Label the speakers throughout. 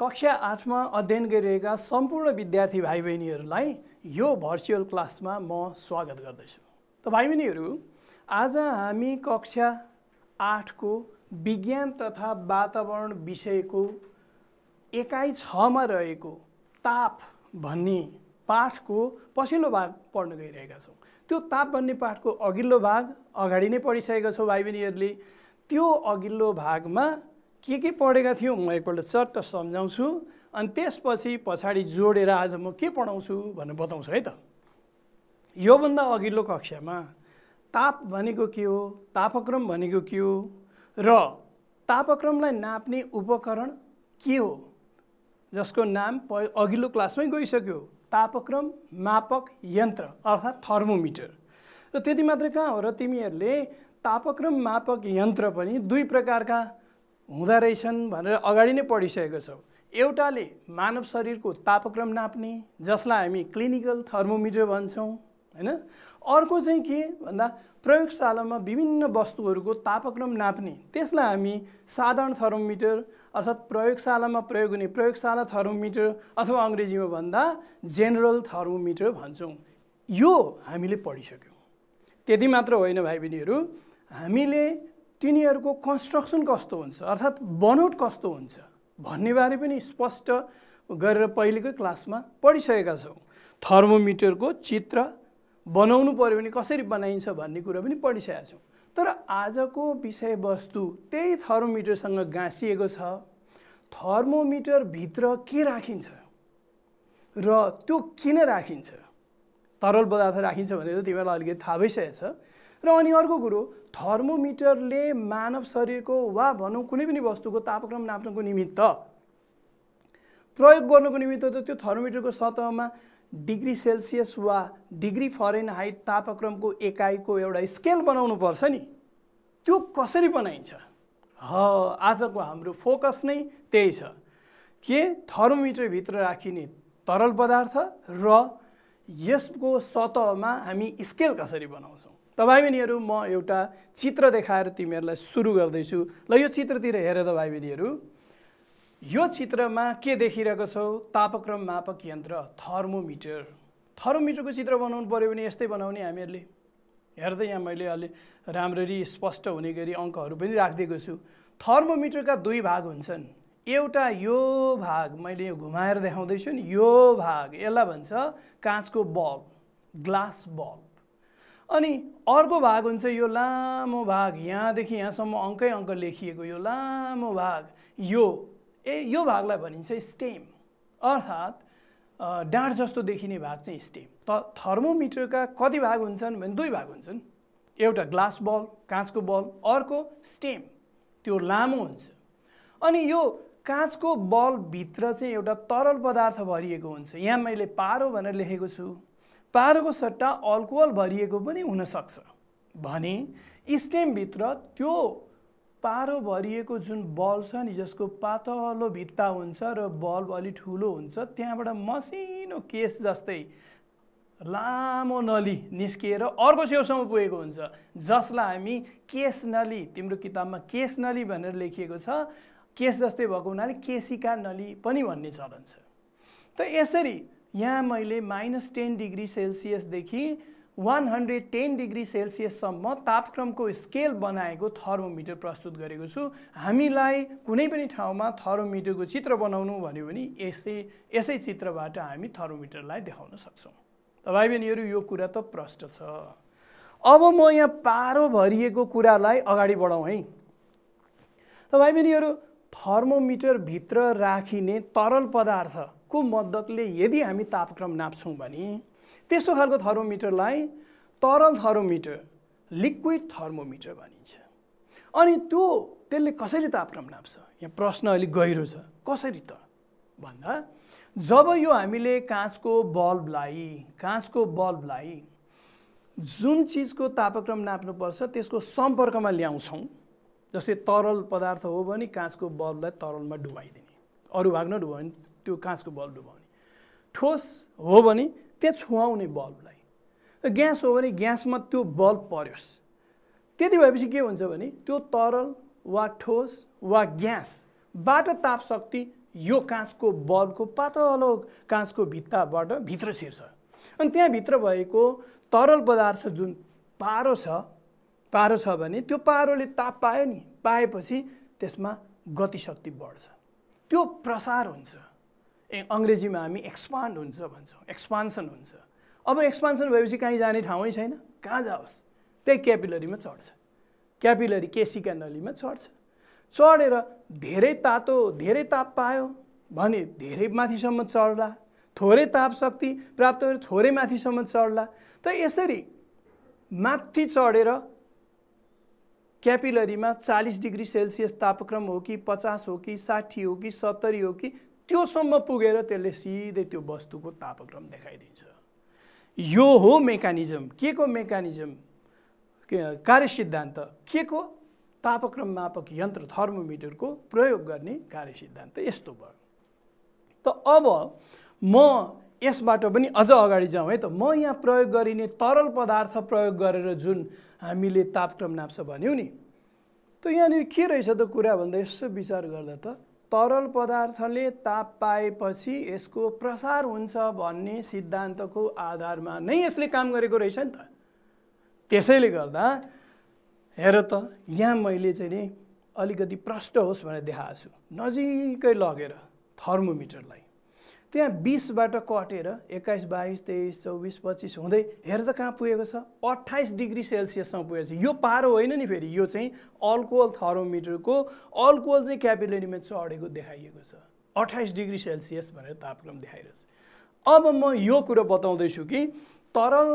Speaker 1: कक्षा आठमा अध्ययन गरिरहेका सम्पूर्ण विद्यार्थी भाइ बहिनीहरूलाई यो भर्चुअल क्लासमा म स्वागत गर्दैछु त भाइ बहिनीहरू आज हामी कक्षा आठको विज्ञान तथा वातावरण विषयको एकाइ छमा रहेको ताप भन्ने पाठको पछिल्लो भाग पढ्न गइरहेका छौँ त्यो ताप भन्ने पाठको अघिल्लो भाग अगाडि नै पढिसकेका छौँ भाइ बहिनीहरूले त्यो अघिल्लो भागमा के के पढेका थियौँ म एकपल्ट चट्ट सम्झाउँछु अनि त्यसपछि पछाडि जोडेर आज म के पढाउँछु भनेर बताउँछु है त योभन्दा अघिल्लो कक्षामा ताप भनेको के हो तापक्रम भनेको के हो र तापक्रमलाई नाप्ने उपकरण के हो जसको नाम प अघिल्लो क्लासमै गइसक्यो तापक्रम मापक यन्त्र अर्थात् थर्मोमिटर र त्यति मात्रै कहाँ हो र तिमीहरूले तापक्रम मापक यन्त्र पनि दुई प्रकारका हुँदा रहेछन् भनेर अगाडि नै पढिसकेको छौँ एउटाले मानव शरीरको तापक्रम नाप्ने जसलाई हामी क्लिनिकल थर्मोमिटर भन्छौँ होइन अर्को चाहिँ के भन्दा प्रयोगशालामा विभिन्न वस्तुहरूको तापक्रम नाप्ने त्यसलाई हामी साधारण थर्मोमिटर अर्थात् प्रयोगशालामा प्रयोग हुने प्रयोगशाला थर्मोमिटर अथवा अङ्ग्रेजीमा भन्दा जेनरल थर्मोमिटर भन्छौँ यो हामीले पढिसक्यौँ त्यति मात्र होइन भाइ बहिनीहरू हामीले तिनीहरूको कन्स्ट्रक्सन कस्तो हुन्छ अर्थात् बनौट कस्तो हुन्छ भन्नेबारे पनि स्पष्ट गरेर पहिलेकै क्लासमा पढिसकेका छौँ थर्मोमिटरको चित्र बनाउनु पऱ्यो भने कसरी बनाइन्छ भन्ने कुरा पनि पढिसकेका छौँ तर आजको विषयवस्तु त्यही थर्मोमिटरसँग गाँसिएको छ थर्मोमिटरभित्र के राखिन्छ र त्यो किन राखिन्छ तरल पदार्थ राखिन्छ भनेर तिमीहरूलाई अलिकति थाहा भइसकेको छ र अनि अर्को कुरो थर्मोमिटरले मानव शरीरको वा भनौँ कुनै पनि वस्तुको तापक्रम नाप्नको निमित्त प्रयोग गर्नुको निमित्त त त्यो थर्मोमिटरको सतहमा डिग्री सेल्सियस वा डिग्री फरेन हाइट तापक्रमको एकाइको एउटा स्केल बनाउनु पर्छ नि त्यो कसरी बनाइन्छ ह आजको हाम्रो फोकस नै त्यही छ के थर्मोमिटरभित्र राखिने तरल पदार्थ र यसको सतहमा हामी स्केल कसरी बनाउँछौँ त भाइ बहिनीहरू म एउटा चित्र देखाएर तिमीहरूलाई सुरु गर्दैछु ल यो चित्रतिर हेर त भाइ बहिनीहरू यो चित्रमा के देखिरहेको छौ तापक्रम मापक यन्त्र थर्मोमिटर थर्मोमिटरको चित्र बनाउनु पऱ्यो भने यस्तै बनाउने हामीहरूले हेर्दै यहाँ मैले अलि राम्ररी स्पष्ट हुने गरी अङ्कहरू पनि राखिदिएको छु थर्मोमिटरका दुई भाग हुन्छन् एउटा यो भाग मैले यो घुमाएर देखाउँदैछु नि यो भाग यसलाई भन्छ काँचको बल्ब ग्लास बल्ब अनि अर्को भाग हुन्छ यो लामो भाग यहाँदेखि यहाँसम्म अङ्कै अङ्क लेखिएको यो लामो भाग यो ए यो भागलाई भनिन्छ स्टेम अर्थात् डाँड जस्तो देखिने भाग चाहिँ स्टेम त थर्मोमिटरका कति भाग हुन्छन् भने दुई भाग हुन्छन् एउटा ग्लास बल काँचको बल अर्को स्टेम त्यो लामो हुन्छ अनि यो काँचको बलभित्र चाहिँ एउटा तरल पदार्थ भरिएको हुन्छ यहाँ मैले पारो भनेर लेखेको छु पारोको सट्टा अल्कोहल भरिएको पनि हुनसक्छ भने स्टेमभित्र त्यो पारो भरिएको जुन बल्ब छ नि जसको पातलो भित्ता हुन्छ र बल्ब अलि ठुलो हुन्छ त्यहाँबाट मसिनो केस जस्तै लामो नली निस्किएर अर्को छेउसम्म पुगेको हुन्छ जसलाई हामी केस नली तिम्रो किताबमा केस नली भनेर लेखिएको छ केस जस्तै भएको हुनाले केसिका नली पनि भन्ने चलन छ त यसरी यहाँ मैले माइनस टेन डिग्री सेल्सियसदेखि वान हन्ड्रेड टेन डिग्री सेल्सियससम्म तापक्रमको स्केल बनाएको थर्मोमिटर प्रस्तुत गरेको छु हामीलाई कुनै पनि ठाउँमा थर्मोमिटरको चित्र बनाउनु भन्यो भने यसै यसै चित्रबाट हामी थर्मोमिटरलाई देखाउन सक्छौँ त भाइ बहिनीहरू यो कुरा त प्रष्ट छ अब म यहाँ पारो भरिएको कुरालाई अगाडि बढाउँ है त भाइ बहिनीहरू थर्मोमिटरभित्र राखिने तरल पदार्थ को मद्दतले यदि हामी तापक्रम नाप्छौँ भने त्यस्तो खालको थर्मोमिटरलाई तरल थर्मोमिटर लिक्विड थर्मोमिटर भनिन्छ अनि त्यो त्यसले कसरी तापक्रम नाप्छ यहाँ प्रश्न अलिक गहिरो छ कसरी त भन्दा जब यो हामीले काँचको बल्बलाई काँचको बल्बलाई जुन चिजको तापक्रम नाप्नुपर्छ त्यसको सम्पर्कमा ल्याउँछौँ जस्तै तरल पदार्थ हो भने काँचको बल्बलाई तरलमा डुबाइदिने अरू भाग नडुबायो भने त्यो काँचको बल्ब डुबाउने ठोस हो भने त्यहाँ छुवाउने बल्बलाई र ग्यास हो भने ग्यासमा त्यो बल्ब परोस् त्यति भएपछि के हुन्छ भने त्यो तरल वा ठोस वा ग्यासबाट तापशक्ति यो काँचको बल्बको पातलो काँचको भित्ताबाट भित्र छिर्छ अनि त्यहाँभित्र भएको तरल पदार्थ जुन पारो छ पारो छ भने त्यो पारोले ताप पायो नि पाएपछि त्यसमा गतिशक्ति बढ्छ त्यो प्रसार हुन्छ अङ्ग्रेजीमा हामी एक्सपान्ड हुन्छ भन्छौँ एक्सपान्सन हुन्छ अब एक्सपान्सन भएपछि कहीँ जाने ठाउँै छैन कहाँ जाओस् त्यही क्यापिलरीमा चढ्छ क्यापिलरी केसीका नलीमा चढ्छ चढेर धेरै तातो धेरै ताप पायो भने धेरै माथिसम्म चढ्ला थोरै ताप शक्ति प्राप्त गरेर थोरै माथिसम्म चढ्ला त यसरी माथि चढेर क्यापिलरीमा चालिस डिग्री सेल्सियस तापक्रम हो कि पचास हो कि साठी हो कि सत्तरी हो कि त्योसम्म पुगेर त्यसले सिधै त्यो वस्तुको तापक्रम देखाइदिन्छ यो हो मेकानिजम के को मेकानिजम कार्य सिद्धान्त के को तापक्रम मापक यन्त्र थर्मोमिटरको प्रयोग गर्ने कार्य सिद्धान्त यस्तो भयो त अब म यसबाट पनि अझ अगाडि जाउँ है त म यहाँ प्रयोग गरिने तरल पदार्थ प्रयोग गरेर जुन हामीले तापक्रम नाप्छ भन्यौँ नि त यहाँनिर के रहेछ त कुरा भन्दा यसो विचार गर्दा त तरल पदार्थले ताप पाएपछि यसको प्रसार हुन्छ भन्ने सिद्धान्तको आधारमा नै यसले काम गरेको रहेछ नि त त्यसैले गर्दा हेर त यहाँ मैले चाहिँ नि अलिकति प्रष्ट होस् भनेर देखाएको छु नजिकै लगेर थर्मोमिटरलाई त्यहाँ बिसबाट कटेर एक्काइस बाइस तेइस चौबिस पच्चिस हुँदै हेर त कहाँ पुगेको छ अट्ठाइस डिग्री सेल्सियससम्म पुगेको छ यो पारो होइन नि फेरि यो चाहिँ अल्कोहल थर्मोमिटरको अल्कोहल चाहिँ क्यापिलेरीमा चढेको देखाइएको छ अट्ठाइस डिग्री सेल्सियस भनेर तापक्रम देखाइरहेछ अब म यो कुरो बताउँदैछु कि तरल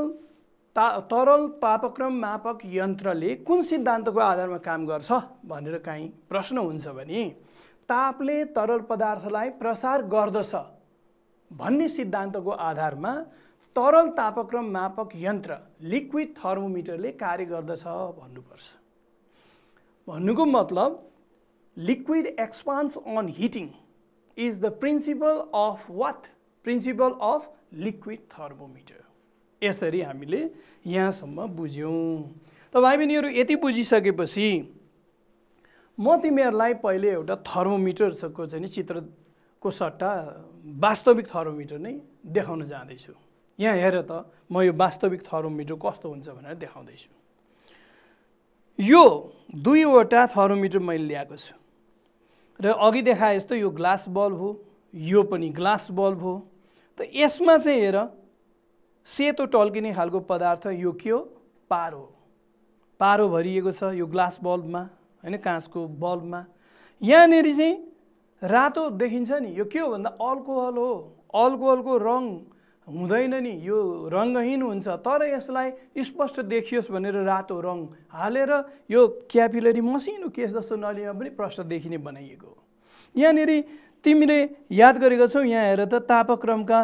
Speaker 1: ता तरल तापक्रम मापक यन्त्रले कुन सिद्धान्तको आधारमा काम गर्छ भनेर काहीँ प्रश्न हुन्छ भने तापले तरल पदार्थलाई प्रसार गर्दछ भन्ने सिद्धान्तको आधारमा तरल तापक्रम मापक यन्त्र लिक्विड थर्मोमिटरले कार्य गर्दछ भन्नुपर्छ भन्नुको मतलब liquid expands on heating is the principle of what principle of liquid thermometer यसरी हामीले यहाँसम्म बुझ्यौँ त भाइ बहिनीहरू यति बुझिसकेपछि म तिमीहरूलाई पहिले एउटा थर्मोमिटरको चाहिँ चित्रको सट्टा वास्तविक थर्मोमिटर नै देखाउन जाँदैछु यहाँ हेर त म यो वास्तविक थर्मोमिटर कस्तो हुन्छ भनेर देखाउँदैछु यो दुईवटा थर्मोमिटर मैले ल्याएको छु र अघि देखाए जस्तो यो ग्लास बल्ब हो यो पनि ग्लास बल्ब हो त यसमा चाहिँ हेर सेतो टल्किने खालको पदार्थ यो के हो पारो पारो भरिएको छ यो ग्लास बल्बमा होइन काँचको बल्बमा यहाँनिर चाहिँ रातो देखिन्छ नि यो के हो भन्दा अल्कोहल हो अल्कोहलको रङ हुँदैन नि यो रङ्गहीन हुन्छ तर यसलाई स्पष्ट देखियोस् भनेर रातो रङ हालेर यो क्यापिलरी मसिनो केस जस्तो नलीमा पनि प्रष्ट देखिने बनाइएको हो यहाँनिर तिमीले याद गरेको छौ यहाँ हेर त तापक्रमका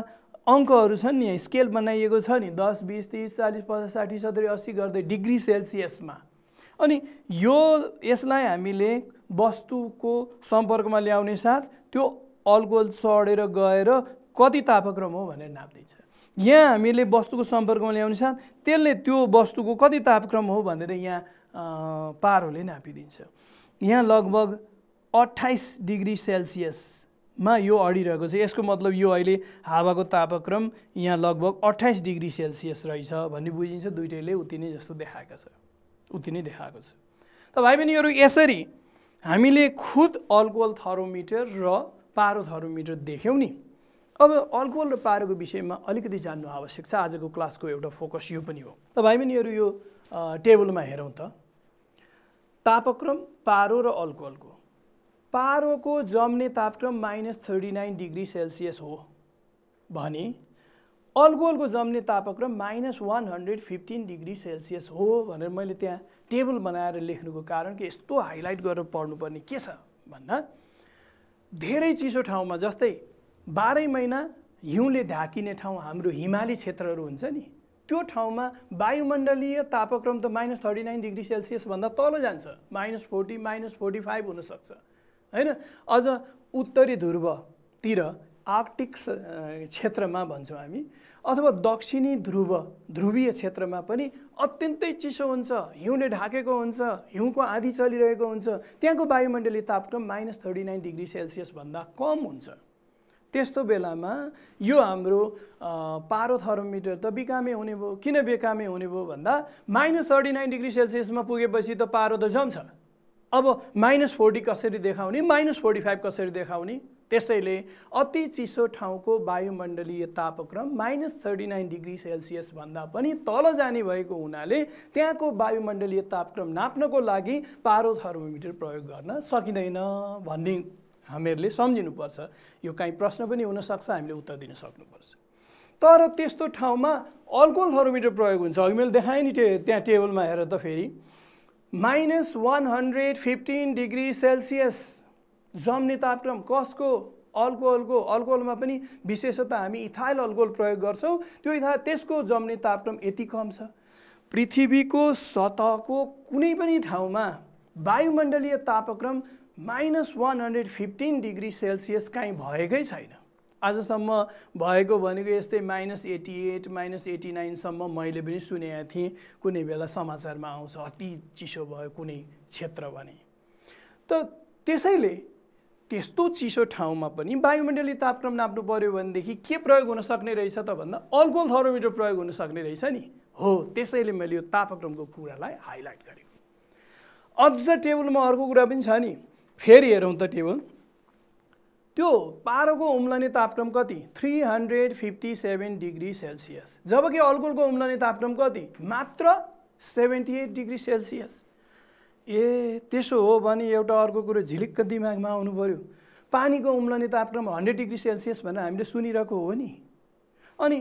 Speaker 1: अङ्कहरू छन् नि स्केल बनाइएको छ नि दस बिस तिस चालिस पचास साठी सत्तरी अस्सी गर्दै डिग्री सेल्सियसमा अनि यो यसलाई हामीले वस्तुको सम्पर्कमा ल्याउने साथ त्यो अल्कोहल चढेर गएर कति तापक्रम हो भनेर नाप्दैछ यहाँ हामीले वस्तुको सम्पर्कमा ल्याउने साथ त्यसले त्यो वस्तुको कति तापक्रम हो भनेर यहाँ पारोले नापिदिन्छ यहाँ लगभग अट्ठाइस डिग्री सेल्सियसमा यो अडिरहेको छ यसको मतलब यो अहिले हावाको तापक्रम यहाँ लगभग अट्ठाइस डिग्री सेल्सियस रहेछ भन्ने बुझिन्छ दुइटैले उति नै जस्तो देखाएको छ उति नै देखाएको छ त भाइ बहिनीहरू यसरी हामीले खुद अल्कोहल थर्मोमिटर र पारो थर्मोमिटर देख्यौँ नि अब अल्कोहल र पारोको विषयमा अलिकति जान्नु आवश्यक छ आजको क्लासको एउटा फोकस यो पनि हो त भाइ बहिनीहरू यो टेबलमा हेरौँ त तापक्रम पारो र अल्कोहलको पारोको जम्ने तापक्रम minus thirty nine degree Celsius हो भने अल्कोहलको जम्ने तापक्रम minus one hundred fifteen degree Celsius हो भनेर मैले त्यहाँ टेबल बनाएर लेख्नुको कारण कि यस्तो हाइलाइट गरेर पढ्नुपर्ने के छ भन्दा धेरै चिसो ठाउँमा जस्तै बाह्रै महिना हिउँले ढाकिने ठाउँ हाम्रो हिमाली क्षेत्रहरू हुन्छ नि त्यो ठाउँमा वायुमण्डलीय तापक्रम त माइनस थर्टी नाइन डिग्री सेल्सियसभन्दा तल जान्छ minus forty minus forty five हुनसक्छ होइन अझ उत्तरी ध्रुवतिर आर्टिक क्षेत्रमा भन्छौँ हामी अथवा दक्षिणी ध्रुव ध्रुवीय क्षेत्रमा पनि अत्यन्तै चिसो हुन्छ हिउँले ढाकेको हुन्छ हिउँको आँधी चलिरहेको हुन्छ त्यहाँको वायुमण्डलीय तापक्रम माइनस थर्टी नाइन डिग्री सेल्सियसभन्दा कम हुन्छ त्यस्तो बेलामा यो हाम्रो पारो थर्मोमिटर त बिकामे हुने भयो किन बेकामे हुने भयो भन्दा माइनस थर्टी नाइन डिग्री सेल्सियसमा पुगेपछि त पारो त जम्छ अब माइनस फोर्टी कसरी देखाउने माइनस फोर्टी फाइभ कसरी देखाउने त्यसैले अति चिसो ठाउँको वायुमण्डलीय तापक्रम माइनस थर्टी नाइन डिग्री सेल्सियसभन्दा पनि तल जाने भएको हुनाले त्यहाँको वायुमण्डलीय तापक्रम नाप्नको लागि पारो थर्मोमिटर प्रयोग गर्न सकिँदैन भन्ने हामीहरूले सम्झिनुपर्छ यो काहीँ प्रश्न पनि हुनसक्छ हामीले उत्तर दिन सक्नुपर्छ तर त्यस्तो ठाउँमा अल्कोहल थर्मोमिटर प्रयोग हुन्छ अघि मैले देखाएँ नि त्यहाँ टेबलमा हेर त फेरि minus one hundred fifteen degree Celsius जम्ने तापक्रम कसको अल्कोहलको अल्कोहलमा पनि विशेषतः हामी इथाइल अल्कोहल प्रयोग गर्छौँ त्यो इथा त्यसको जम्ने तापक्रम यति कम छ पृथ्वीको सतहको कुनै पनि ठाउँमा वायुमण्डलीय तापक्रम minus one hundred fifteen degree Celsius काहीँ भएकै छैन आजसम्म भएको भनेको यस्तै minus eighty eight minus eighty नाइनसम्म मैले पनि सुनेको थिएँ कुनै बेला समाचारमा आउँछ अति चिसो भयो कुनै क्षेत्र भने त त्यसैले त्यस्तो चिसो ठाउँमा पनि वायुमण्डलीय तापक्रम नाप्नु पऱ्यो भनेदेखि के प्रयोग हुन सक्ने रहेछ त भन्दा अल्कोहल थर्मोमिटर प्रयोग हुन सक्ने रहेछ नि हो त्यसैले मैले यो तापक्रमको कुरालाई हाइलाइट गरेको अझ टेबलमा अर्को कुरा पनि छ नि फेरि हेरौँ त टेबल त्यो पारोको उम्लने तापक्रम कति three hundred fifty seven degree Celsius जबकि अल्कोहलको उम्लने तापक्रम कति मात्र सेभेन्टी एट डिग्री सेल्सियस ए त्यसो हो भने एउटा अर्को कुरो झिलिक्क दिमागमा आउनु पऱ्यो पानीको उम्लने तापक्रम हन्ड्रेड डिग्री सेल्सियस भनेर हामीले सुनिरहेको हो नि अनि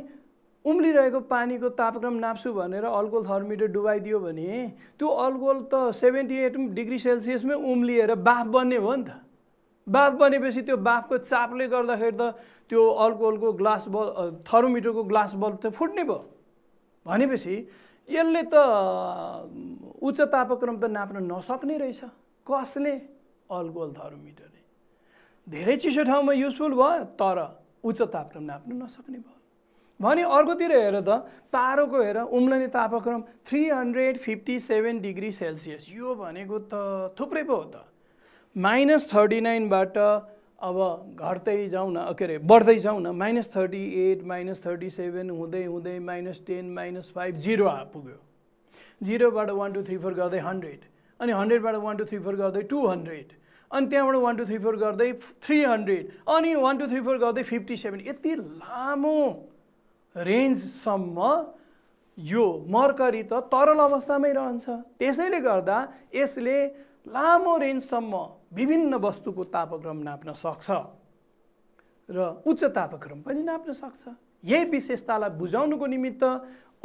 Speaker 1: उम्लिरहेको पानीको तापक्रम नाप्छु भनेर अल्कोहल थर्मिटर डुबाइदियो भने त्यो अल्कोहल त सेभेन्टी एट डिग्री सेल्सियसमै उम्लिएर बाफ बन्ने हो नि त बाफ बनेपछि त्यो बाफको चापले गर्दाखेरि त त्यो अल्कोहलको ग्लास बल्ब थर्मोमिटरको ग्लास बल्ब त फुट्ने भयो भनेपछि यसले त उच्च तापक्रम त नाप्न नसक्ने रहेछ कसले अल्गोल थर्मोमिटरले धेरै चिसो ठाउँमा युजफुल भयो तर उच्च तापक्रम नाप्न नसक्ने भयो भने अर्कोतिर हेर त पारोको हेर उम्लने तापक्रम three hundred fifty seven degree Celsius यो भनेको त थुप्रै पो हो त माइनस थर्टी नाइनबाट अब घट्दै जाउँ न के अरे बढ्दै जाउँ न minus thirty eight minus thirty seven हुँदै हुँदै minus ten minus five zero पुग्यो जिरोबाट वान टू थ्री फोर गर्दै हन्ड्रेड अनि हन्ड्रेडबाट वान टू थ्री फोर गर्दै टू हन्ड्रेड अनि त्यहाँबाट वान टू थ्री फोर गर्दै थ्री हन्ड्रेड अनि वान टू थ्री फोर गर्दै फिफ्टी सेभेन यति लामो रेन्जसम्म यो मर्करी त तरल अवस्थामै रहन्छ त्यसैले गर्दा यसले लामो रेन्जसम्म विभिन्न वस्तुको तापक्रम नाप्न सक्छ र उच्च तापक्रम पनि नाप्न सक्छ यही विशेषतालाई बुझाउनुको निमित्त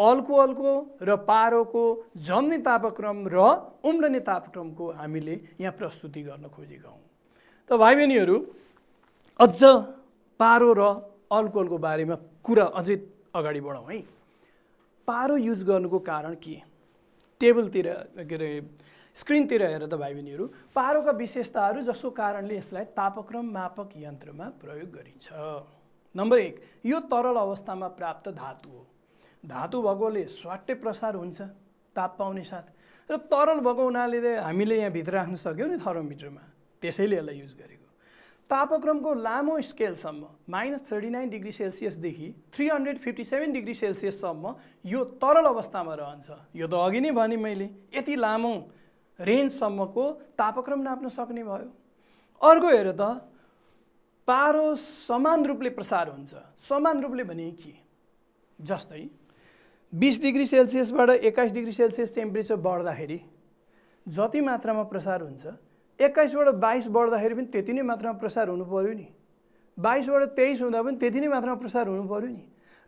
Speaker 1: अल्कोहलको र पारोको जम्ने तापक्रम र उम्लने तापक्रमको हामीले यहाँ प्रस्तुति गर्न खोजेका हौँ त भाइ बहिनीहरू अझ पारो र अल्कोहलको बारेमा कुरा अझै अगाडि बढाउँ है पारो युज गर्नुको कारण के टेबलतिर के अरे स्क्रिनतिर हेर त भाइ बहिनीहरू पारोका विशेषताहरू जसको कारणले यसलाई तापक्रम मापक यन्त्रमा प्रयोग गरिन्छ नम्बर एक यो तरल अवस्थामा प्राप्त धातु हो धातु भएकोले स्वाट्टै प्रसार हुन्छ ताप पाउने साथ र तरल भएको हुनाले हामीले भित्र राख्न सक्यौँ नि थर्मोमिटरमा त्यसैले यसलाई युज गरेको तापक्रमको लामो स्केलसम्म माइनस थर्टी नाइन डिग्री सेल्सियसदेखि three hundred fifty seven degree सेल्सियससम्म यो तरल अवस्थामा रहन्छ यो त अघि नै भने मैले यति लामो रेन्जसम्मको तापक्रम नाप्न सक्ने भयो अर्को हेर त पारो समान रूपले प्रसार हुन्छ समान रूपले भने के जस्तै बिस डिग्री सेल्सियसबाट एक्काइस डिग्री सेल्सियस टेम्परेचर बढ्दाखेरि जति मात्रामा प्रसार हुन्छ एक्काइसबाट बाइस बढ्दाखेरि पनि त्यति नै मात्रामा प्रसार हुनु पऱ्यो नि बाइसबाट तेइस हुँदा पनि त्यति नै मात्रामा प्रसार हुनु पऱ्यो नि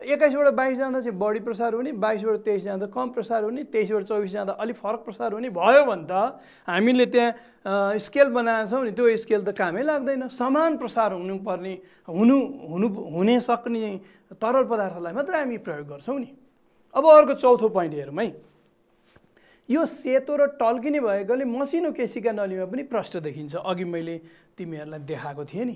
Speaker 1: एक्काइसबाट बाइस जाँदा चाहिँ बढी प्रसार हुने बाइसबाट तेइस जाँदा कम प्रसार हुने तेइसबाट चौबिस जाँदा अलिक फरक प्रसार हुने भयो भने त हामीले त्यहाँ स्केल बनाएछौँ नि त्यो स्केल त कामै लाग्दैन समान प्रसार हुनुपर्ने हुनु हुनु हुने सक्ने तरल पदार्थलाई मात्र हामी प्रयोग गर्छौँ नि अब अर्को चौथो पोइन्ट हेरौँ है यो सेतो र टल्किने भएकोले मसिनो केसीका नलीमा पनि प्रष्ट देखिन्छ अघि मैले तिमीहरूलाई देखाएको थिएँ नि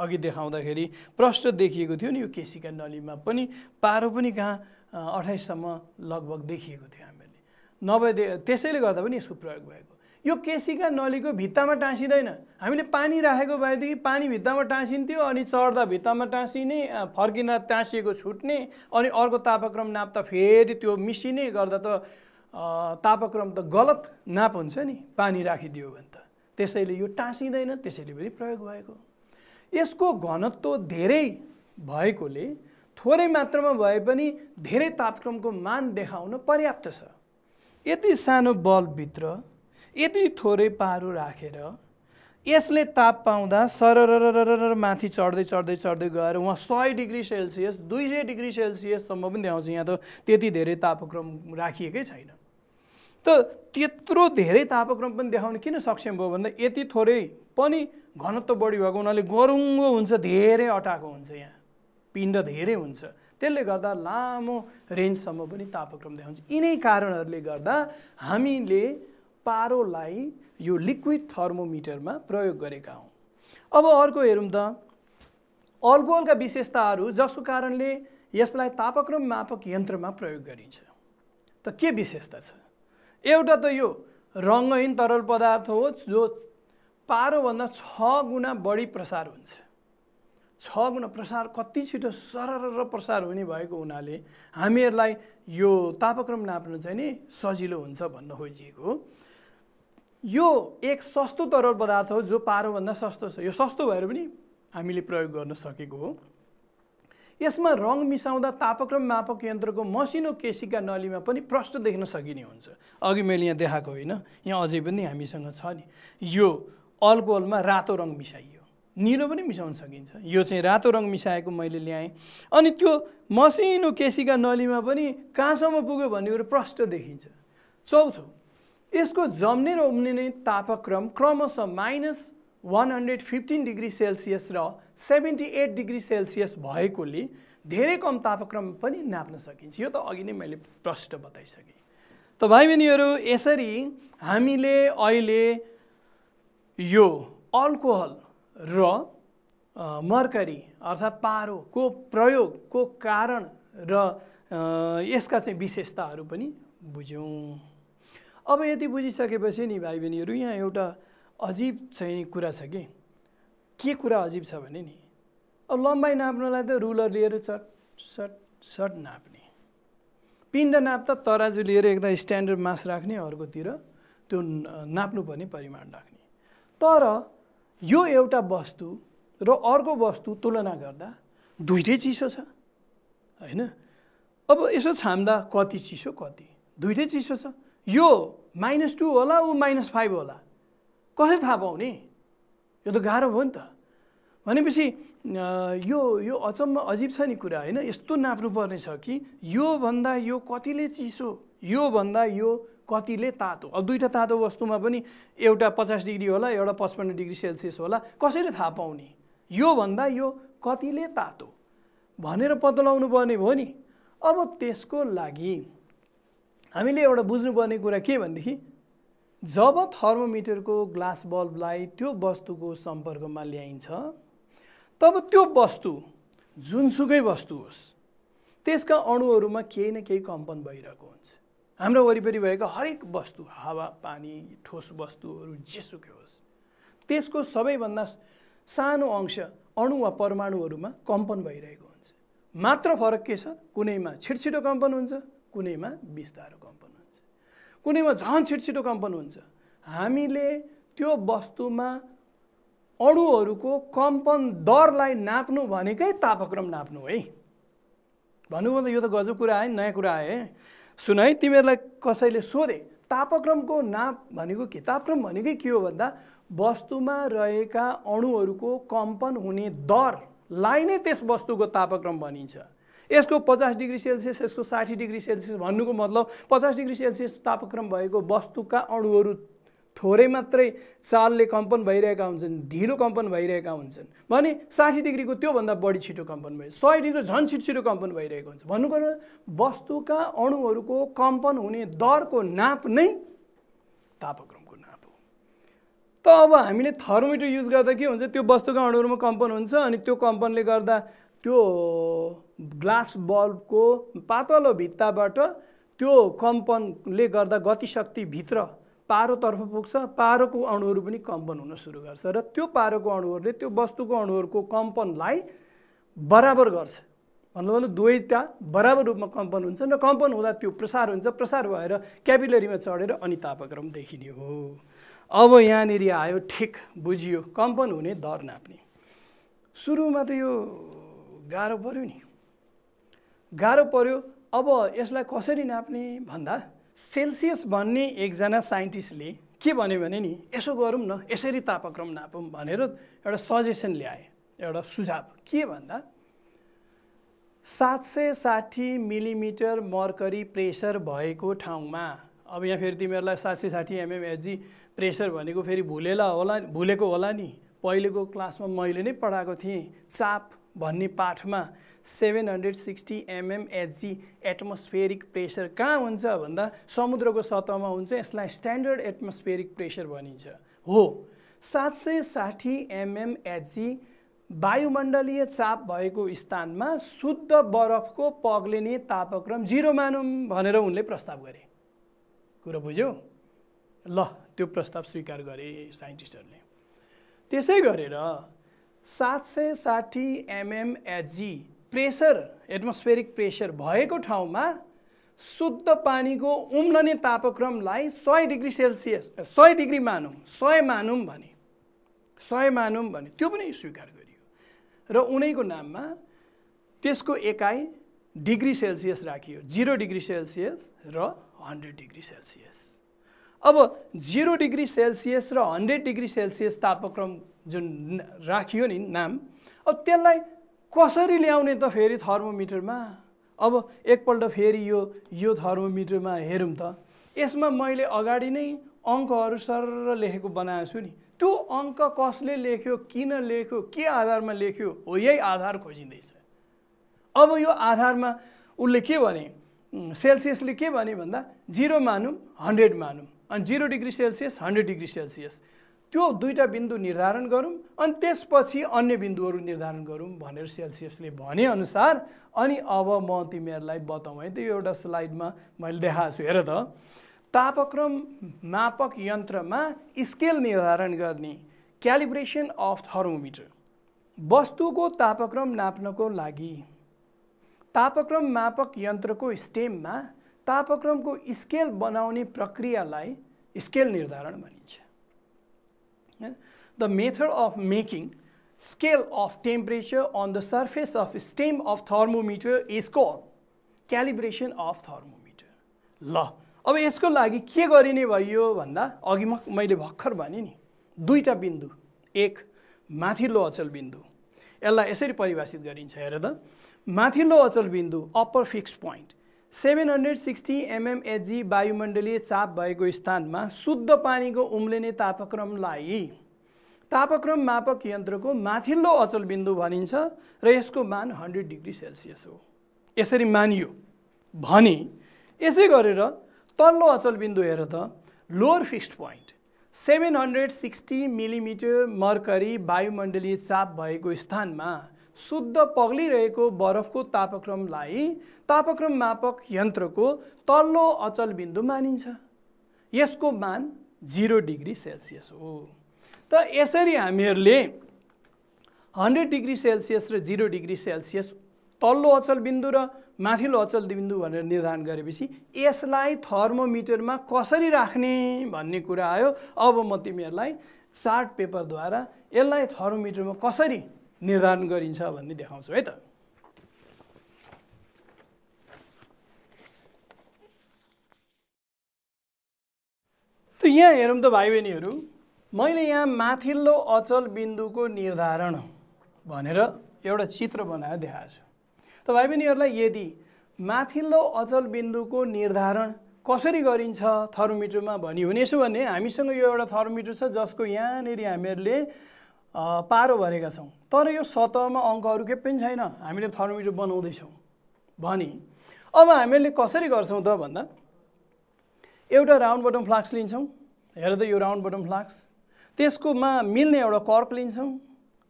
Speaker 1: अघि देखाउँदाखेरि प्रष्ट देखिएको थियो नि यो केसीका नलीमा पनि पारो पनि कहाँ अठाइससम्म लगभग देखिएको थियो हामीहरूले नभएदे त्यसैले गर्दा पनि यसको प्रयोग भएको यो केसीका नलीको भित्तामा टाँसिँदैन हामीले पानी राखेको भएदेखि पानी भित्तामा टाँसिन्थ्यो अनि चढ्दा भित्तामा टाँसिने फर्किँदा टाँसिएको छुट्ने अनि अर्को तापक्रम नाप्दा फेरि त्यो मिसिने गर्दा त तापक्रम त गलत नाप हुन्छ नि पानी राखिदियो भने त त्यसैले यो टाँसिँदैन त्यसैले पनि प्रयोग भएको यसको घनत्व धेरै भएकोले थोरै मात्रामा भए पनि धेरै तापक्रमको मान देखाउन पर्याप्त छ यति सानो बल्बभित्र यति थोरै पारो राखेर यसले ताप पाउँदा सरर माथि चढ्दै चढ्दै चढ्दै गएर उहाँ सय डिग्री सेल्सियस दुई सय डिग्री सेल्सियससम्म पनि देखाउँछ यहाँ त त्यति धेरै तापक्रम राखिएकै छैन त त्यत्रो धेरै तापक्रम पनि देखाउन किन सक्षम भयो भन्दा यति थोरै पनि घनत्व बढी भएको हुनाले गरुङ्गो हुन्छ धेरै अटाएको हुन्छ यहाँ पिण्ड धेरै हुन्छ त्यसले गर्दा लामो रेन्जसम्म पनि तापक्रम देखाउँछ यिनै कारणहरूले गर्दा हामीले पारोलाई यो लिक्विड थर्मोमिटरमा प्रयोग गरेका हौँ अब अर्को हेरौँ त अल्कोहलका विशेषताहरू जसको कारणले यसलाई तापक्रम मापक यन्त्रमा प्रयोग गरिन्छ त के विशेषता छ एउटा त यो रङ्गहीन तरल पदार्थ हो जो पारोभन्दा छ गुणा बढी प्रसार हुन्छ छ गुणा प्रसार कति छिटो सरर प्रसार हुने भएको हुनाले हामीहरूलाई यो तापक्रम नाप्नु चाहिँ नि सजिलो हुन्छ भन्न खोजिएको हो यो एक सस्तो तरल पदार्थ हो जो पारोभन्दा सस्तो छ यो सस्तो भएर पनि हामीले प्रयोग गर्न सकेको हो यसमा रङ मिसाउँदा तापक्रम मापक यन्त्रको मसिनो केसीका नलीमा पनि प्रष्ट देख्न सकिने हुन्छ अघि मैले यहाँ देखाएको होइन यहाँ अझै पनि हामीसँग छ नि यो अल्कोहलमा रातो रङ मिसाइयो निलो पनि मिसाउन सकिन्छ यो चाहिँ रातो रङ मिसाएको मैले ल्याएँ अनि त्यो मसिनो केसीका नलीमा पनि कहाँसम्म पुग्यो भन्ने कुरो प्रष्ट देखिन्छ चौथो यसको जम्ने र उम्लिने तापक्रम क्रमशः minus one hundred fifteen degree Celsius र सेभेन्टी एट डिग्री सेल्सियस भएकोले धेरै कम तापक्रम पनि नाप्न सकिन्छ यो त अघि नै मैले प्रष्ट बताइसकेँ त भाइ बहिनीहरू यसरी हामीले अहिले यो अल्कोहल र मर्करी अर्थात् पारोको प्रयोगको कारण र यसका चाहिँ विशेषताहरू पनि बुझ्यौँ अब यति बुझिसकेपछि नि भाइ बहिनीहरू यहाँ एउटा अजीब चाहिँ कुरा छ कि के कुरा अजीब छ भने नि अब लम्बाइ नाप्नलाई त रुलर लिएर चट सट सट नाप्ने पिण्ड त तराजु लिएर एकदम स्ट्यान्डर्ड मास राख्ने अर्कोतिर त्यो नाप्नुपर्ने परिमाण राख्ने तर यो एउटा वस्तु र अर्को वस्तु तुलना गर्दा दुइटै चिसो छ होइन अब यसो छाम्दा कति चिसो कति दुइटै चिसो छ यो माइनस टू होला ऊ माइनस फाइभ होला कसरी थाहा पाउने यो त गाह्रो हो नि त भनेपछि यो यो अचम्म अजिब छ नि कुरा होइन यस्तो नाप्नुपर्ने छ कि योभन्दा यो कतिले चिसो योभन्दा यो कतिले तातो अब दुईवटा तातो वस्तुमा पनि एउटा पचास डिग्री होला एउटा पचपन्न डिग्री सेल्सियस होला कसरी थाहा पाउने योभन्दा यो कतिले तातो भनेर पत्ता लगाउनु पर्ने भयो नि अब त्यसको लागि हामीले एउटा बुझ्नुपर्ने कुरा के भनेदेखि जब थर्मोमिटरको ग्लास बल्बलाई त्यो वस्तुको सम्पर्कमा ल्याइन्छ तब त्यो वस्तु जुनसुकै वस्तु होस् त्यसका अणुहरूमा केही न केही कम्पन भइरहेको हुन्छ हाम्रो वरिपरि भएका हरेक वस्तु हावा पानी ठोस वस्तुहरू जेसुकै होस् त्यसको सबैभन्दा सानो अंश अणु वा परमाणुहरूमा कम्पन भइरहेको हुन्छ मात्र फरक के छ कुनैमा छिटछिटो कम्पन हुन्छ कुनैमा बिस्तारो कम्पन हुन्छ कुनैमा झन् छिटछिटो कम्पन हुन्छ हामीले त्यो वस्तुमा अणुहरूको कम्पन दरलाई नाप्नु भनेकै तापक्रम नाप्नु है भन्नुभयो त यो त गजब कुरा आयो नयाँ कुरा आयो है सुन तिमीहरूलाई कसैले सोधे तापक्रमको नाप भनेको के तापक्रम भनेकै के हो भन्दा वस्तुमा रहेका अणुहरूको कम्पन हुने दरलाई नै त्यस वस्तुको तापक्रम भनिन्छ यसको पचास डिग्री सेल्सियस यसको साठी डिग्री सेल्सियस भन्नुको मतलब पचास डिग्री सेल्सियस तापक्रम भएको वस्तुका अणुहरू थोरै मात्रै चालले कम्पन भइरहेका हुन्छन् ढिलो कम्पन भइरहेका हुन्छन् भने साठी डिग्रीको त्योभन्दा बढी छिटो कम्पन भइरहेको सय डिग्री झन् छिटो छिटो कम्पन भइरहेको हुन्छ भन्नु वस्तुका अणुहरूको कम्पन हुने दरको नाप नै तापक्रमको नाप हो त अब हामीले थर्मोमिटर युज गर्दा के हुन्छ त्यो वस्तुका अणुहरूमा कम्पन हुन्छ अनि त्यो कम्पनले गर्दा त्यो ग्लास बल्बको पातलो भित्ताबाट त्यो कम्पनले गर्दा गतिशक्तिभित्र पारोतर्फ पुग्छ पारोको अणुहरू पनि कम्पन हुन सुरु गर्छ र त्यो पारोको अणुहरूले त्यो वस्तुको अणुहरूको कम्पनलाई बराबर गर्छ भन्नु भन्नु दुवैटा बराबर रूपमा कम्पन हुन्छ र कम्पन हुँदा त्यो प्रसार हुन्छ प्रसार भएर क्यापिलरीमा चढेर अनि तापक्रम देखिने हो अब यहाँनिर आयो ठिक बुझियो कम्पन हुने दर नाप्ने सुरुमा त यो गाह्रो पऱ्यो नि गाह्रो पऱ्यो अब यसलाई कसरी नाप्ने भन्दा सेल्सियस भन्ने एकजना साइन्टिस्टले के भन्यो भने नि यसो गरौँ न यसरी तापक्रम नापौँ भनेर एउटा सजेसन ल्याए एउटा सुझाव के भन्दा सात सय साठी मिलिमिटर मर्करी प्रेसर भएको ठाउँमा अब यहाँ फेरि तिमीहरूलाई सात सय साठी एमएमएचजी प्रेसर भनेको फेरि भुलेला होला भुलेको होला नि पहिलेको क्लासमा मैले नै पढाएको थिएँ चाप भन्ने पाठमा seven hundred sixty mmHg atmospheric pressure कहाँ हुन्छ भन्दा समुद्रको सतहमा हुन्छ यसलाई स्ट्यान्डर्ड एटमोस्फेरिक प्रेसर भनिन्छ हो सात सय साठी एमएमएचजी वायुमण्डलीय चाप भएको स्थानमा शुद्ध बरफको पग्लिने तापक्रम जिरो मानौँ भनेर उनले प्रस्ताव गरे कुरो बुझ्यौ ल त्यो प्रस्ताव स्वीकार गरे साइन्टिस्टहरूले त्यसै गरेर सात सय साठी एमएमएचजी प्रेसर एटमोस्फेरिक प्रेसर भएको ठाउँमा शुद्ध पानीको उम्लने तापक्रमलाई सय डिग्री सेल्सियस सय डिग्री मानौँ सय मानौँ भने सय मानौँ भने त्यो पनि स्वीकार गरियो र उनैको नाममा त्यसको एकाइ डिग्री सेल्सियस राखियो जिरो डिग्री सेल्सियस र हन्ड्रेड डिग्री सेल्सियस अब जिरो डिग्री सेल्सियस र हन्ड्रेड डिग्री सेल्सियस तापक्रम जुन राखियो नि नाम अब त्यसलाई कसरी ल्याउने त फेरि थर्मोमिटरमा अब एकपल्ट फेरि यो यो थर्मोमिटरमा हेरौँ त यसमा मैले अगाडि नै अङ्कहरू सर लेखेको बनाएको छु नि त्यो अङ्क कसले लेख्यो किन लेख्यो के आधारमा लेख्यो हो यही आधार खोजिँदैछ अब यो आधारमा उसले के भने सेल्सियसले के भने भन्दा जिरो मानौँ हन्ड्रेड मानौँ अनि zero degree Celsius hundred degree Celsius त्यो दुईवटा बिन्दु निर्धारण गरौँ अनि त्यसपछि अन्य बिन्दुहरू निर्धारण गरौँ भनेर सेल्सियसले भने अनुसार अनि अब म तिमीहरूलाई बताउँ है त्यो एउटा स्लाइडमा मैले देखाएको छु हेर त तापक्रम मापक यन्त्रमा स्केल निर्धारण गर्ने क्यालिब्रेसन अफ थर्मोमिटर वस्तुको तापक्रम नाप्नको लागि तापक्रम मापक यन्त्रको स्टेममा तापक्रमको स्केल बनाउने प्रक्रियालाई स्केल निर्धारण भनिन्छ The method of making scale of temperature on the surface of stem of thermometer is called calibration of thermometer. ल अब यसको लागि के गरिने भयो भन्दा अघि म मैले भर्खर भने नि दुईवटा बिन्दु एक माथिल्लो अचल बिन्दु यसलाई यसरी परिभाषित गरिन्छ हेर त माथिल्लो अचल बिन्दु upper fix point seven hundred sixty mmHg वायुमण्डलीय चाप भएको स्थानमा शुद्ध पानीको उम्लिने तापक्रमलाई तापक्रम मापक यन्त्रको माथिल्लो अचल बिन्दु भनिन्छ र यसको मान हन्ड्रेड डिग्री सेल्सियस हो यसरी मानियो भने यसै गरेर तल्लो अचल बिन्दु हेर त lower fixed point seven hundred sixty millimetre mercury वायुमण्डलीय चाप भएको स्थानमा शुद्ध पग्लिरहेको बरफको तापक्रमलाई तापक्रम मापक यन्त्रको तल्लो अचल बिन्दु मानिन्छ यसको मान जिरो डिग्री सेल्सियस हो त यसरी हामीहरूले हन्ड्रेड डिग्री सेल्सियस र जिरो डिग्री सेल्सियस तल्लो अचल बिन्दु र माथिल्लो अचल बिन्दु भनेर निर्धारण गरेपछि यसलाई थर्मोमिटरमा कसरी राख्ने भन्ने कुरा आयो अब म तिमीहरूलाई चार्ट पेपरद्वारा यसलाई थर्मोमिटरमा कसरी निर्धारण गरिन्छ भन्ने देखाउँछु है त त यहाँ हेरौँ त भाइ बहिनीहरू मैले यहाँ माथिल्लो अचल बिन्दुको निर्धारण भनेर एउटा चित्र बनाएर देखाएको छु त भाइ बहिनीहरूलाई यदि माथिल्लो अचल बिन्दुको निर्धारण कसरी गरिन्छ थर्मोमिटरमा भनी भने भने हामीसँग यो एउटा थर्मोमिटर छ जसको यहाँनिर हामीहरूले पारो भरेका छौँ तर यो सतहमा अङ्कहरू के पनि छैन हामीले थर्मोमिटर बनाउँदैछौँ भने अब हामीले कसरी गर्छौँ त भन्दा एउटा राउन्ड बटम फ्लाक्स लिन्छौँ त यो राउन्ड बटम फ्लाक्स त्यसकोमा मिल्ने एउटा कर्क लिन्छौँ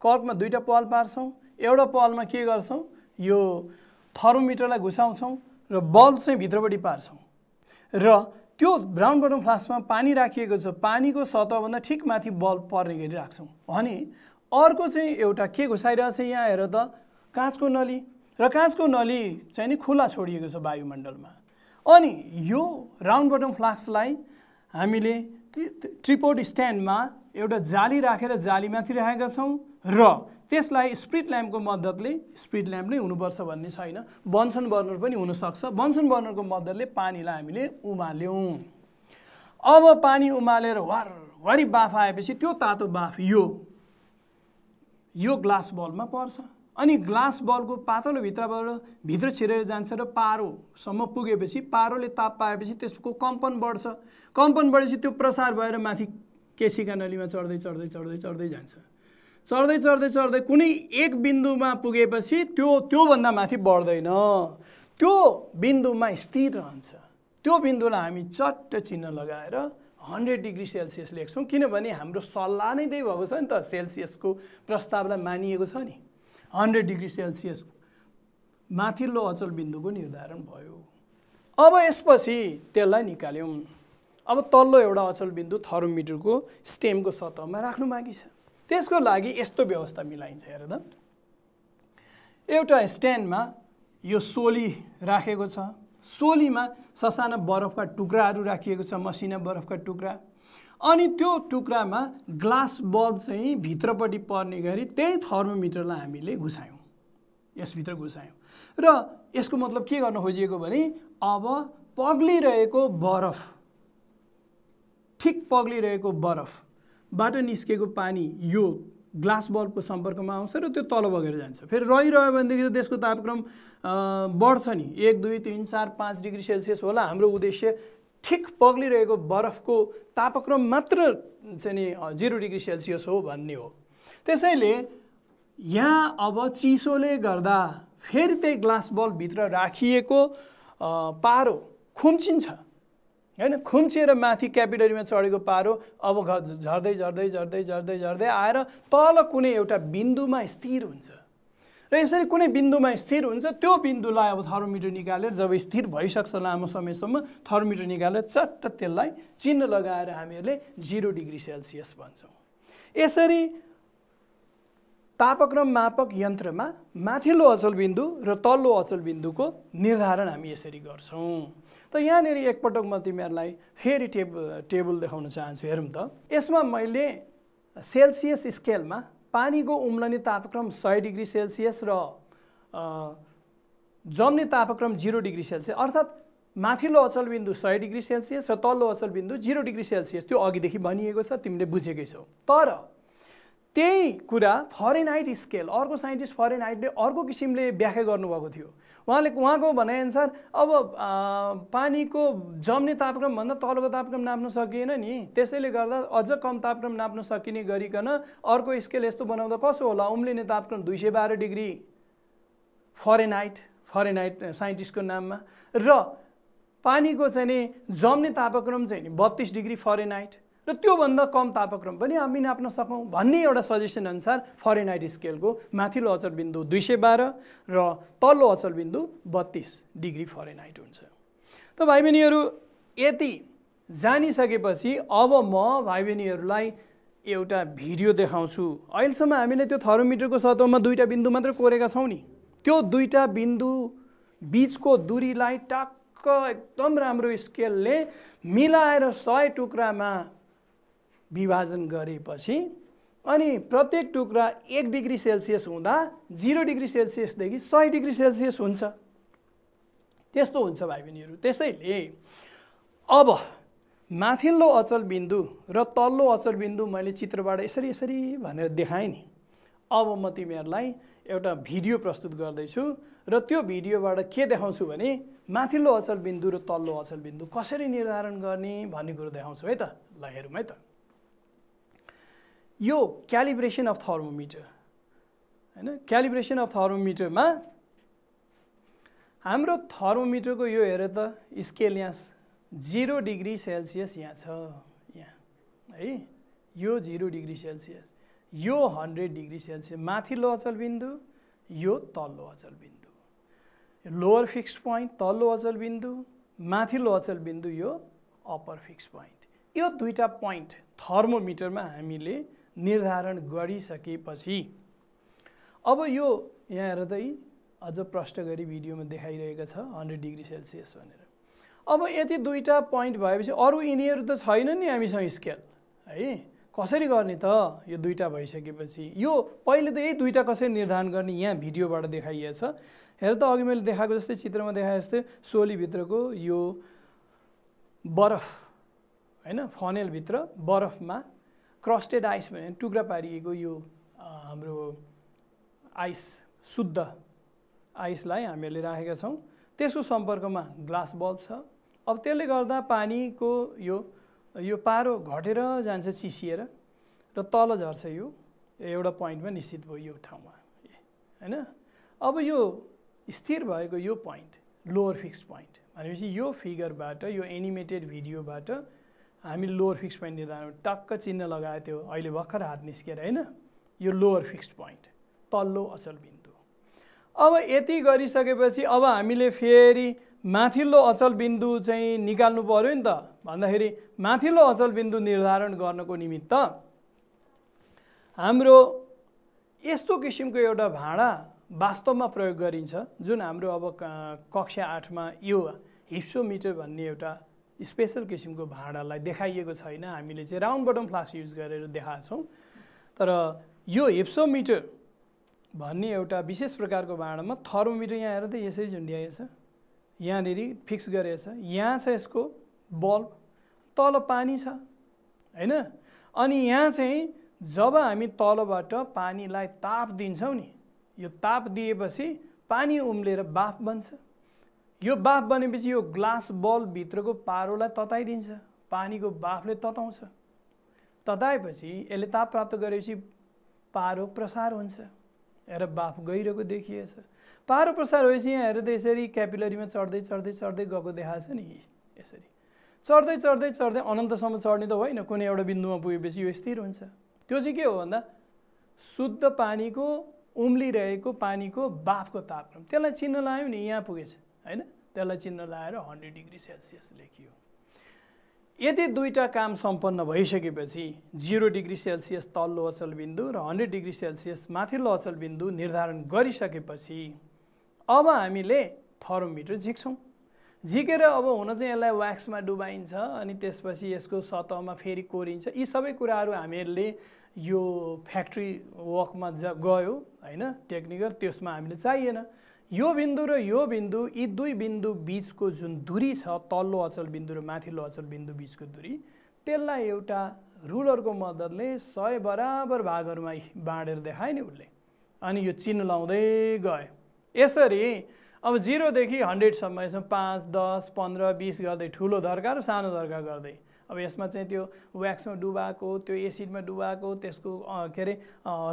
Speaker 1: कर्कमा दुईवटा पाल पार्छौँ एउटा पालमा के गर्छौँ यो थर्मोमिटरलाई घुसाउँछौँ र बल्ब चाहिँ भित्रपट्टि पार्छौँ र त्यो ब्राउन बटम फ्लास्कमा पानी राखिएको छ पानीको सतहभन्दा ठिक माथि बल पर्ने गरी राख्छौँ भने अर्को चाहिँ एउटा के घुसाइरहेको छ यहाँ हेर त काँचको नली र काँचको नली चाहिँ नि खुला छोडिएको छ वायुमण्डलमा अनि यो राउन्ड बटम फ्लास्कलाई हामीले ट्रिपोर्ट स्ट्यान्डमा एउटा जाली राखेर जालीमाथि राखेका छौँ र त्यसलाई स्प्रिड ल्याम्पको मद्दतले स्प्रिड ल्याम्प नै हुनुपर्छ भन्ने छैन बन्सन बर्नर पनि हुनसक्छ बन्सन बर्नरको मद्दतले पानीलाई हामीले उमाल्यौँ अब पानी उमालेर वरि बाफ आएपछि त्यो तातो बाफ यो यो ग्लास बलमा पर्छ अनि ग्लास बलको पातलो भित्रबाट भित्र छिरेर जान्छ र पारोसम्म पुगेपछि पारोले ताप पाएपछि त्यसको कम्पन बढ्छ कम्पन बढेपछि त्यो प्रसार भएर माथि केसीका नलीमा चढ्दै चढ्दै चढ्दै चढ्दै जान्छ चढ्दै चढ्दै चढ्दै कुनै एक बिन्दुमा पुगेपछि त्यो त्योभन्दा माथि बढ्दैन त्यो बिन्दुमा स्थिर रहन्छ त्यो बिन्दुलाई हामी चट्ट चिन्ह लगाएर हन्ड्रेड डिग्री सेल्सियस लेख्छौँ किनभने हाम्रो सल्लाह नै त्यही भएको छ नि त सेल्सियसको प्रस्तावलाई मानिएको छ नि हन्ड्रेड डिग्री सेल्सियस माथिल्लो अचल बिन्दुको निर्धारण भयो अब यसपछि त्यसलाई निकाल्यौँ अब तल्लो एउटा अचल बिन्दु थर्मोमिटरको स्टेमको सतहमा राख्नु बाँकी छ त्यसको लागि यस्तो व्यवस्था मिलाइन्छ हेर त एउटा स्ट्यान्डमा यो सोली राखेको छ सोलीमा ससाना बरफका टुक्राहरू राखिएको छ मसिना बरफका टुक्रा अनि त्यो टुक्रामा ग्लास बल्ब चाहिँ भित्रपट्टि पर्ने गरी त्यही थर्मोमिटरलाई हामीले घुसायौँ यसभित्र घुसायौँ र यसको मतलब के गर्न खोजिएको भने अब पग्लिरहेको बरफ ठिक पग्लिरहेको बरफ बाट निस्केको पानी यो ग्लास बल्बको सम्पर्कमा आउँछ र त्यो तल बगेर जान्छ फेरि रहिरह्यो भनेदेखि त त्यसको तापक्रम बढ्छ नि एक दुई तिन चार पाँच डिग्री सेल्सियस होला हाम्रो उद्देश्य ठिक पग्लिरहेको बरफको तापक्रम मात्र चाहिँ नि जिरो डिग्री सेल्सियस हो भन्ने हो त्यसैले यहाँ अब चिसोले गर्दा फेरि त्यही ग्लास बल्बभित्र राखिएको पारो खुम्चिन्छ होइन खुम्चिएर माथि क्यापिटरीमा चढेको पारो अब झर्दै झर्दै झर्दै झर्दै झर्दै आएर तल कुनै एउटा बिन्दुमा स्थिर हुन्छ र यसरी कुनै बिन्दुमा स्थिर हुन्छ त्यो बिन्दुलाई अब थर्मोमिटर निकालेर जब स्थिर भइसक्छ लामो समयसम्म थर्मोमिटर निकालेर चट्ट त्यसलाई चिन्ह लगाएर हामीहरूले जिरो डिग्री सेल्सियस भन्छौँ यसरी तापक्रम मापक यन्त्रमा माथिल्लो अचल बिन्दु र तल्लो अचल बिन्दुको निर्धारण हामी यसरी गर्छौँ त यहाँनिर एकपटक म तिमीहरूलाई फेरि टेब टेबल देखाउन चाहन्छु हेरौँ त यसमा मैले सेल्सियस स्केलमा पानीको उम्लने तापक्रम सय डिग्री सेल्सियस र जम्ने तापक्रम जिरो डिग्री सेल्सियस अर्थात् माथिल्लो अचल बिन्दु सय डिग्री सेल्सियस र तल्लो अचल बिन्दु जिरो डिग्री सेल्सियस त्यो अघिदेखि भनिएको छ तिमीले बुझेकै छौ तर त्यही कुरा फरेनहाइट स्केल अर्को साइन्टिस्ट फरेनहाइटले अर्को किसिमले व्याख्या गर्नुभएको थियो उहाँले उहाँको भनाइअनुसार अब पानीको जम्ने तापक्रमभन्दा तलको तापक्रम नाप्न सकिएन नि त्यसैले गर्दा अझ कम तापक्रम नाप्न सकिने गरिकन अर्को स्केल यस्तो बनाउँदा कसो होला उम्लिने तापक्रम दुई सय बाह्र डिग्री फरेनहाइट फरेनहाइट साइन्टिस्टको नाममा र पानीको चाहिँ नि जम्ने तापक्रम चाहिँ नि बत्तिस डिग्री फरेनहाइट र त्योभन्दा कम तापक्रम पनि हामी नाप्न सकौँ भन्ने एउटा सजेसन अनुसार फरेन आइड स्केलको माथिल्लो अचल बिन्दु दुई सय बाह्र र तल्लो अचल बिन्दु बत्तिस डिग्री फरेन हुन्छ त भाइ बहिनीहरू यति जानिसकेपछि अब म भाइ बहिनीहरूलाई एउटा भिडियो देखाउँछु अहिलेसम्म हामीले त्यो थर्मोमिटरको सतहमा दुईवटा बिन्दु मात्र कोरेका छौँ नि त्यो दुईवटा बिन्दु बिचको दुरीलाई टाक्क एकदम राम्रो स्केलले मिलाएर सय टुक्रामा विभाजन गरेपछि अनि प्रत्येक टुक्रा एक डिग्री सेल्सियस हुँदा जिरो डिग्री सेल्सियसदेखि सय डिग्री सेल्सियस हुन्छ त्यस्तो हुन्छ भाइ बहिनीहरू त्यसैले अब माथिल्लो अचल बिन्दु र तल्लो अचल बिन्दु मैले चित्रबाट यसरी यसरी भनेर देखाएँ नि अब म तिमीहरूलाई एउटा भिडियो प्रस्तुत गर्दैछु र त्यो भिडियोबाट के देखाउँछु भने माथिल्लो अचल बिन्दु र तल्लो अचल बिन्दु कसरी निर्धारण गर्ने भन्ने कुरो देखाउँछु है त ल हेरौँ है त यो क्यालिब्रेसन अफ थर्मोमिटर होइन क्यालिब्रेसन अफ थर्मोमिटरमा हाम्रो थर्मोमिटरको यो हेर त स्केल यहाँ जिरो डिग्री सेल्सियस यहाँ छ यहाँ है यो जिरो डिग्री सेल्सियस यो हन्ड्रेड डिग्री सेल्सियस माथिल्लो अचल बिन्दु यो तल्लो अचल बिन्दु लोवर फिक्स पोइन्ट तल्लो अचल बिन्दु माथिल्लो अचल बिन्दु यो अप्पर फिक्स पोइन्ट यो दुईवटा पोइन्ट थर्मोमिटरमा हामीले निर्धारण गरिसकेपछि अब यो यहाँ हेर त अझ प्रष्ट गरी भिडियोमा देखाइरहेको छ हन्ड्रेड डिग्री सेल्सियस भनेर अब यति दुईवटा पोइन्ट भएपछि अरू यिनीहरू त छैन नि हामीसँग स्केल है कसरी गर्ने त यो दुईवटा भइसकेपछि यो पहिले त यही दुईवटा कसरी निर्धारण गर्ने यहाँ भिडियोबाट देखाइएछ हेर त अघि मैले देखाएको जस्तै चित्रमा देखाए जस्तै सोलीभित्रको यो बरफ होइन फनेलभित्र बरफमा क्रस्टेड आइस भने टुक्रा पारिएको यो हाम्रो आइस शुद्ध आइसलाई हामीहरूले राखेका छौँ त्यसको सम्पर्कमा ग्लास बल्ब छ अब त्यसले गर्दा पानीको यो यो पारो घटेर जान्छ चिसिएर र तल झर्छ यो एउटा पोइन्टमा निश्चित भयो यो ठाउँमा होइन अब यो स्थिर भएको यो पोइन्ट लोवर फिक्स पोइन्ट भनेपछि यो फिगरबाट यो एनिमेटेड भिडियोबाट हामी लोवर फिक्स पोइन्ट निर्धारण टक्क चिन्ह लगायो त्यो अहिले भर्खर हात निस्केर होइन यो लोवर फिक्स्ड पोइन्ट तल्लो अचल बिन्दु अब यति गरिसकेपछि अब हामीले फेरि माथिल्लो अचल बिन्दु चाहिँ निकाल्नु पऱ्यो नि त भन्दाखेरि माथिल्लो अचल बिन्दु निर्धारण गर्नको निमित्त हाम्रो यस्तो किसिमको एउटा भाँडा वास्तवमा प्रयोग गरिन्छ जुन हाम्रो अब कक्षा आठमा यो हिप्सोमिटर भन्ने एउटा स्पेसल किसिमको भाँडालाई देखाइएको छैन हामीले चाहिँ राउन्ड बटम फ्लास्क युज गरेर देखाछौँ तर यो हिप्सोमिटर भन्ने एउटा विशेष प्रकारको भाँडामा थर्मोमिटर यहाँ आएर त यसरी झुन्ड्याएछ यहाँनिर फिक्स गरेछ यहाँ छ यसको बल्ब तल पानी छ होइन अनि यहाँ चाहिँ जब हामी तलबाट पानीलाई ताप दिन्छौँ नि यो ताप दिएपछि पानी उम्लेर बाफ बन्छ यो बाफ बनेपछि यो ग्लास बलभित्रको पारोलाई तताइदिन्छ पानीको बाफले तताउँछ तताएपछि यसले ताप प्राप्त गरेपछि पारो प्रसार हुन्छ र बाफ गइरहेको देखिएछ पारो प्रसार भएपछि यहाँ त यसरी क्यापिलरीमा चढ्दै चढ्दै चढ्दै गएको देखाएको छ नि यसरी चढ्दै चढ्दै चढ्दै अनन्तसम्म चढ्ने त होइन कुनै एउटा बिन्दुमा पुगेपछि यो स्थिर हुन्छ त्यो चाहिँ के हो भन्दा शुद्ध पानीको उम्लिरहेको पानीको बाफको तापक्रम त्यसलाई चिन्न लायौँ नि यहाँ पुगेछ होइन त्यसलाई चिन्ह लगाएर हन्ड्रेड डिग्री सेल्सियस लेखियो यदि दुईवटा काम सम्पन्न भइसकेपछि जिरो डिग्री सेल्सियस तल्लो अचल बिन्दु र हन्ड्रेड डिग्री सेल्सियस माथिल्लो अचल बिन्दु निर्धारण गरिसकेपछि अब हामीले थर्मोमिटर झिक्छौँ झिकेर अब हुन चाहिँ यसलाई व्याक्समा डुबाइन्छ अनि त्यसपछि यसको सतहमा फेरि कोरिन्छ यी सबै कुराहरू हामीहरूले यो फ्याक्ट्री वर्कमा ज गयो होइन टेक्निकल त्यसमा हामीले चाहिएन यो बिन्दु र यो बिन्दु यी दुई बिन्दु बिचको जुन दुरी छ तल्लो अचल बिन्दु र माथिल्लो अचल बिन्दु बिचको दुरी त्यसलाई एउटा रुलरको मद्दतले सय बराबर भागहरूमा बाँडेर देखायो नि उसले अनि यो चिन्ह लाउँदै गए यसरी अब जिरोदेखि हन्ड्रेडसम्म यसमा पाँच दस पन्ध्र बिस गर्दै ठुलो धर्का र सानो धर्का गर्दै अब यसमा चाहिँ त्यो व्याक्समा डुबाएको त्यो एसिडमा डुबाएको त्यसको के अरे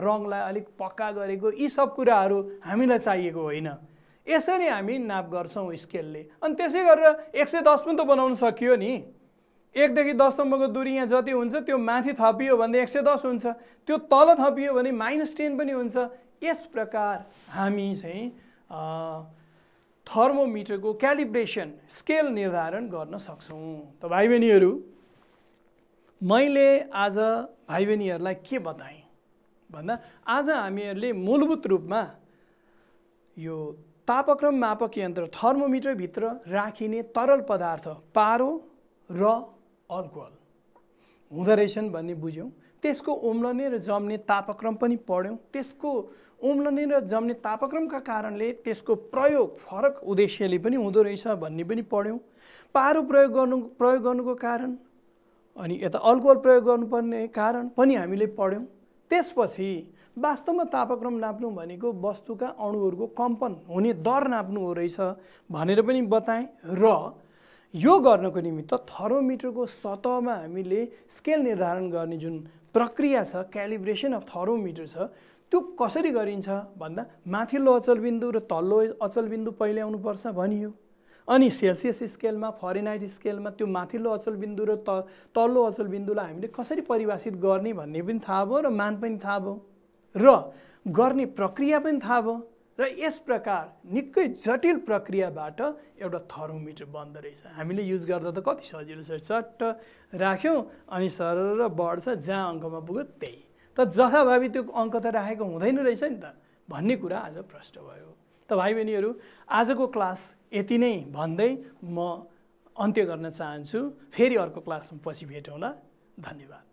Speaker 1: रङलाई अलिक पक्का गरेको यी सब कुराहरू हामीलाई चाहिएको होइन यसरी हामी नाप गर्छौँ स्केलले अनि त्यसै गरेर एक सय दस पनि त बनाउनु सकियो नि एकदेखि दससम्मको दुरी यहाँ जति हुन्छ त्यो माथि थपियो भने एक सय दस हुन्छ त्यो तल थपियो भने माइनस टेन पनि हुन्छ यस प्रकार हामी चाहिँ थर्मोमिटरको क्यालिब्रेसन स्केल निर्धारण गर्न सक्छौँ त भाइ बहिनीहरू मैले आज भाइ बहिनीहरूलाई के बताएँ भन्दा आज हामीहरूले मूलभूत रूपमा यो तापक्रम मापक यन्त्र थर्मोमिटरभित्र राखिने तरल पदार्थ पारो र अल्कोहल हुँदोरहेछन् भन्ने बुझ्यौँ त्यसको उम्लने र जम्ने तापक्रम पनि पढ्यौँ त्यसको उम्लने र जम्ने तापक्रमका कारणले त्यसको प्रयोग फरक उद्देश्यले पनि हुँदो रहेछ भन्ने पनि पढ्यौँ पारो प्रयोग गर्नु प्रयोग गर्नुको कारण अनि यता अल्कोहल प्रयोग गर्नुपर्ने कारण पनि हामीले पढ्यौँ त्यसपछि वास्तवमा तापक्रम नाप्नु भनेको वस्तुका अणुहरूको कम्पन हुने दर नाप्नु हो रहेछ भनेर पनि बताएँ र यो गर्नको निमित्त थर्मोमिटरको सतहमा हामीले स्केल निर्धारण गर्ने जुन प्रक्रिया छ क्यालिब्रेसन अफ थर्मोमिटर छ त्यो कसरी गरिन्छ भन्दा माथिल्लो अचलबिन्दु र तल्लो अचलबिन्दु बिन्दु पहिल्याउनुपर्छ भनियो अनि सेल्सियस स्केलमा फरेनाइट स्केलमा त्यो माथिल्लो अचल बिन्दु र तल्लो अचल बिन्दुलाई हामीले कसरी परिभाषित गर्ने भन्ने पनि थाहा भयो र मान पनि थाहा भयो र गर्ने प्रक्रिया पनि थाहा भयो र यस प्रकार निकै जटिल प्रक्रियाबाट एउटा थर्मोमिटर बन्द रहेछ हामीले युज गर्दा त कति सजिलो छ चट्ट राख्यौँ अनि र बढ्छ जहाँ अङ्कमा पुग्यो त्यही त जथाभावी त्यो अङ्क त राखेको हुँदैन रहेछ नि त भन्ने कुरा आज प्रष्ट भयो त भाइ बहिनीहरू आजको क्लास यति नै भन्दै म अन्त्य गर्न चाहन्छु फेरि अर्को क्लासमा पछि भेटौँला धन्यवाद